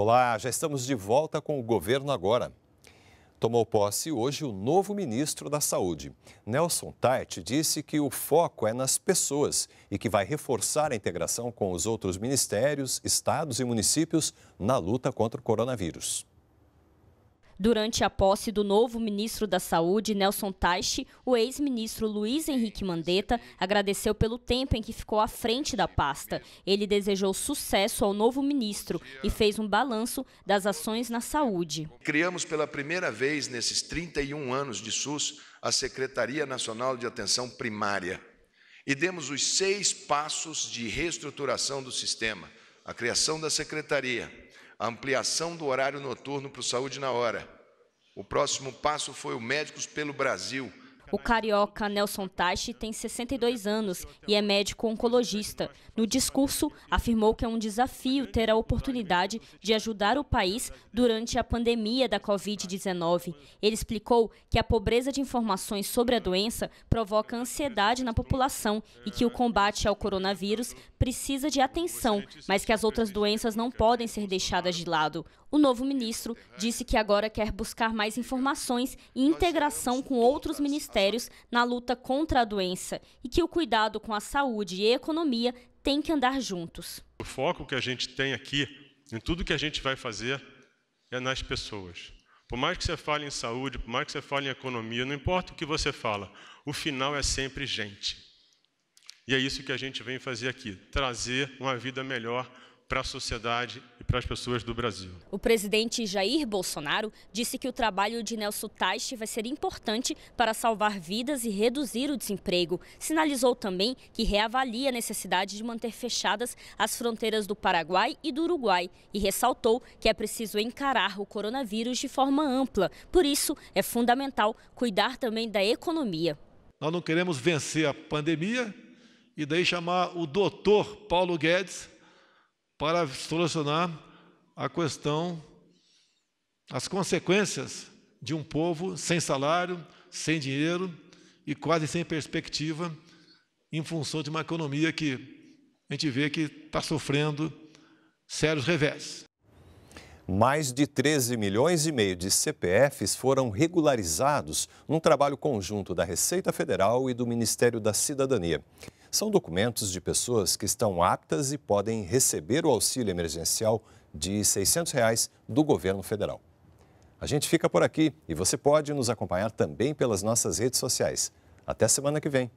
Olá, já estamos de volta com o governo agora. Tomou posse hoje o novo ministro da Saúde. Nelson Tait disse que o foco é nas pessoas e que vai reforçar a integração com os outros ministérios, estados e municípios na luta contra o coronavírus. Durante a posse do novo ministro da Saúde, Nelson Taichi, o ex-ministro Luiz Henrique Mandetta agradeceu pelo tempo em que ficou à frente da pasta. Ele desejou sucesso ao novo ministro e fez um balanço das ações na saúde. Criamos pela primeira vez nesses 31 anos de SUS a Secretaria Nacional de Atenção Primária e demos os seis passos de reestruturação do sistema: a criação da secretaria, a ampliação do horário noturno para o Saúde na Hora o próximo passo foi o Médicos pelo Brasil, o carioca Nelson Tachi tem 62 anos e é médico oncologista. No discurso, afirmou que é um desafio ter a oportunidade de ajudar o país durante a pandemia da Covid-19. Ele explicou que a pobreza de informações sobre a doença provoca ansiedade na população e que o combate ao coronavírus precisa de atenção, mas que as outras doenças não podem ser deixadas de lado. O novo ministro disse que agora quer buscar mais informações e integração com outros ministérios ministérios na luta contra a doença e que o cuidado com a saúde e a economia tem que andar juntos. O foco que a gente tem aqui, em tudo que a gente vai fazer, é nas pessoas. Por mais que você fale em saúde, por mais que você fale em economia, não importa o que você fala, o final é sempre gente. E é isso que a gente vem fazer aqui: trazer uma vida melhor para a sociedade e para as pessoas do Brasil. O presidente Jair Bolsonaro disse que o trabalho de Nelson Teich vai ser importante para salvar vidas e reduzir o desemprego. Sinalizou também que reavalia a necessidade de manter fechadas as fronteiras do Paraguai e do Uruguai e ressaltou que é preciso encarar o coronavírus de forma ampla. Por isso, é fundamental cuidar também da economia. Nós não queremos vencer a pandemia e daí chamar o doutor Paulo Guedes para solucionar a questão, as consequências de um povo sem salário, sem dinheiro e quase sem perspectiva, em função de uma economia que a gente vê que está sofrendo sérios revés. Mais de 13 milhões e meio de CPFs foram regularizados num trabalho conjunto da Receita Federal e do Ministério da Cidadania. São documentos de pessoas que estão aptas e podem receber o auxílio emergencial de R$ reais do governo federal. A gente fica por aqui e você pode nos acompanhar também pelas nossas redes sociais. Até semana que vem.